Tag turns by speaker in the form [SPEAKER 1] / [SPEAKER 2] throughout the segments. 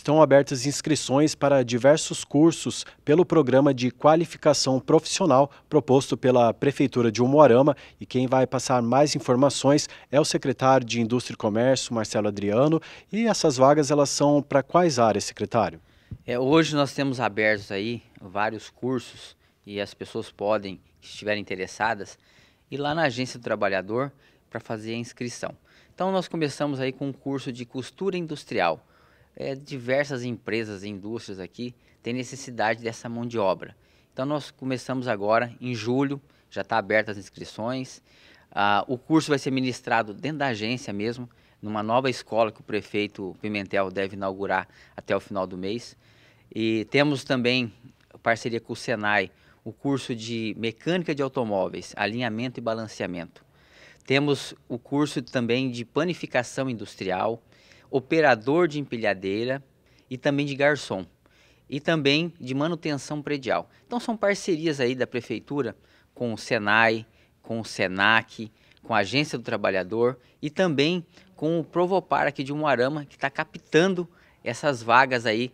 [SPEAKER 1] estão abertas inscrições para diversos cursos pelo programa de qualificação profissional proposto pela Prefeitura de Umuarama. E quem vai passar mais informações é o secretário de Indústria e Comércio, Marcelo Adriano. E essas vagas elas são para quais áreas, secretário?
[SPEAKER 2] É, hoje nós temos abertos aí vários cursos e as pessoas podem, se estiverem interessadas, ir lá na agência do trabalhador para fazer a inscrição. Então nós começamos aí com um curso de costura industrial é, diversas empresas, indústrias aqui têm necessidade dessa mão de obra. Então nós começamos agora em julho, já está aberta as inscrições. Ah, o curso vai ser ministrado dentro da agência mesmo, numa nova escola que o prefeito Pimentel deve inaugurar até o final do mês. E temos também parceria com o Senai, o curso de mecânica de automóveis, alinhamento e balanceamento. Temos o curso também de panificação industrial operador de empilhadeira e também de garçom e também de manutenção predial. Então são parcerias aí da prefeitura com o Senai, com o Senac, com a Agência do Trabalhador e também com o Provopar aqui de Moarama que está captando essas vagas aí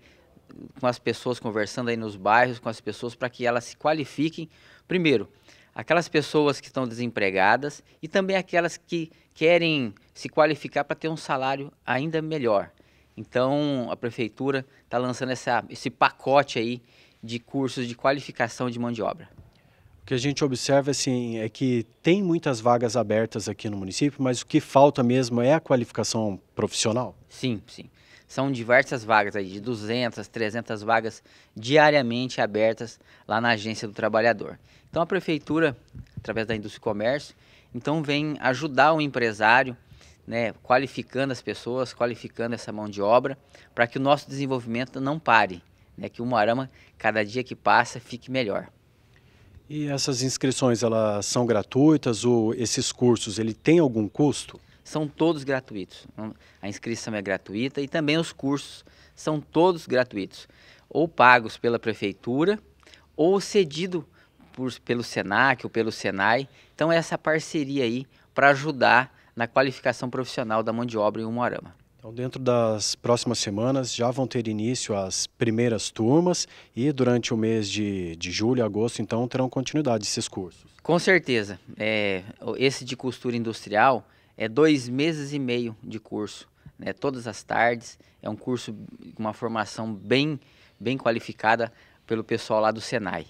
[SPEAKER 2] com as pessoas conversando aí nos bairros, com as pessoas para que elas se qualifiquem primeiro aquelas pessoas que estão desempregadas e também aquelas que querem se qualificar para ter um salário ainda melhor. Então, a prefeitura está lançando essa, esse pacote aí de cursos de qualificação de mão de obra
[SPEAKER 1] que a gente observa assim, é que tem muitas vagas abertas aqui no município, mas o que falta mesmo é a qualificação profissional?
[SPEAKER 2] Sim, sim. São diversas vagas aí, de 200, 300 vagas diariamente abertas lá na agência do trabalhador. Então a prefeitura, através da indústria e comércio, então vem ajudar o empresário, né, qualificando as pessoas, qualificando essa mão de obra, para que o nosso desenvolvimento não pare, né, que o Moarama, cada dia que passa, fique melhor.
[SPEAKER 1] E essas inscrições, elas são gratuitas ou esses cursos, ele tem algum
[SPEAKER 2] custo? São todos gratuitos. A inscrição é gratuita e também os cursos são todos gratuitos, ou pagos pela prefeitura ou cedido por, pelo Senac ou pelo Senai. Então é essa parceria aí para ajudar na qualificação profissional da mão de obra em Umuarama.
[SPEAKER 1] Então, dentro das próximas semanas já vão ter início as primeiras turmas e durante o mês de, de julho e agosto, então, terão continuidade esses cursos.
[SPEAKER 2] Com certeza. É, esse de costura industrial é dois meses e meio de curso, né, todas as tardes. É um curso com uma formação bem, bem qualificada pelo pessoal lá do Senai.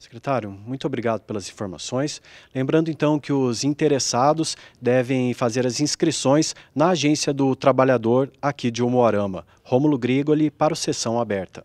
[SPEAKER 1] Secretário, muito obrigado pelas informações. Lembrando então que os interessados devem fazer as inscrições na Agência do Trabalhador aqui de Umuarama. Rômulo Grigoli para o Sessão Aberta.